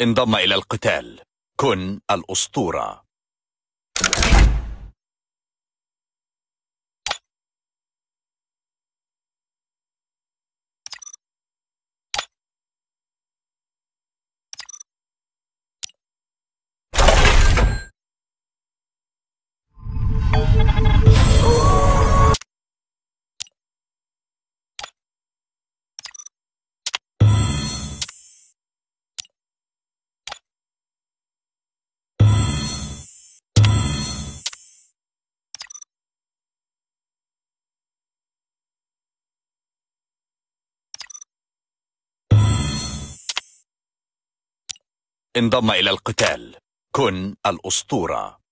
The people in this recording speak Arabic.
انضم إلى القتال كن الأسطورة انضم إلى القتال كن الأسطورة